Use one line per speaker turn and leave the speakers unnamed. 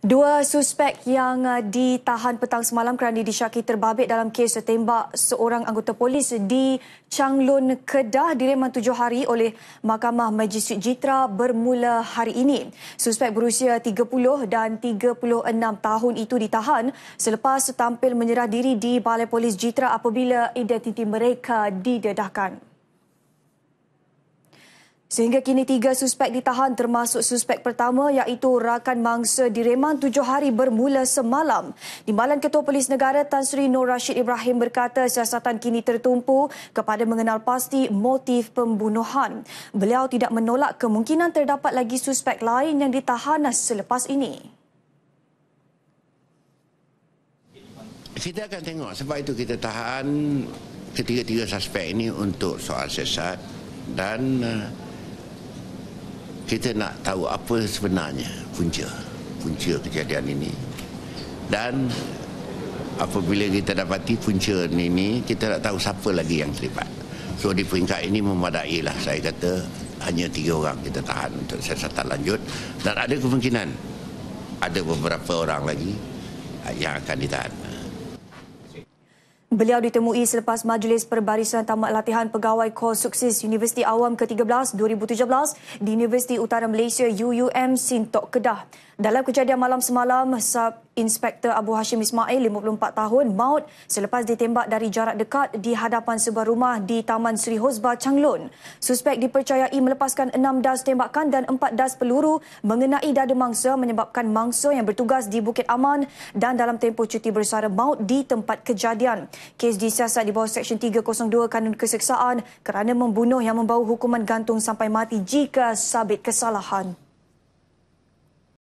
Dua suspek yang uh, ditahan petang semalam kerana disyaki terbabit dalam kes tembak seorang anggota polis di Changlun, Kedah direman tujuh hari oleh Mahkamah Majistret Jitra bermula hari ini. Suspek berusia 30 dan 36 tahun itu ditahan selepas tampil menyerah diri di Balai Polis Jitra apabila identiti mereka didedahkan. Sehingga kini tiga suspek ditahan termasuk suspek pertama iaitu rakan mangsa direman tujuh hari bermula semalam. Di Malan Ketua Polis Negara Tan Sri Nur Rashid Ibrahim berkata siasatan kini tertumpu kepada mengenal pasti motif pembunuhan. Beliau tidak menolak kemungkinan terdapat lagi suspek lain yang ditahan selepas ini.
Kita akan tengok sebab itu kita tahan ketiga-tiga suspek ini untuk soal siasat dan uh, kita nak tahu apa sebenarnya punca punca kejadian ini dan apabila kita dapati punca ini kita nak tahu siapa lagi yang terlibat so di peringkat ini memadai lah saya kata hanya tiga orang kita tahan untuk siasatan lanjut dan ada kemungkinan ada beberapa orang lagi yang akan ditahan.
Beliau ditemui selepas Majlis Perbarisan Tamat Latihan Pegawai Kor Sukses Universiti Awam ke-13 2017 di Universiti Utara Malaysia UUM Sintok Kedah. Dalam kejadian malam semalam, Sub Inspektor Abu Hashim Ismail, 54 tahun, maut selepas ditembak dari jarak dekat di hadapan sebuah rumah di Taman Sri Hosbah, Changlun. Suspek dipercayai melepaskan enam das tembakan dan empat das peluru mengenai dada mangsa menyebabkan mangsa yang bertugas di Bukit Aman dan dalam tempoh cuti bersara maut di tempat kejadian. Kes disiasat di bawah Seksyen 302 Kanun Keseksaan kerana membunuh yang membawa hukuman gantung sampai mati jika sabit kesalahan.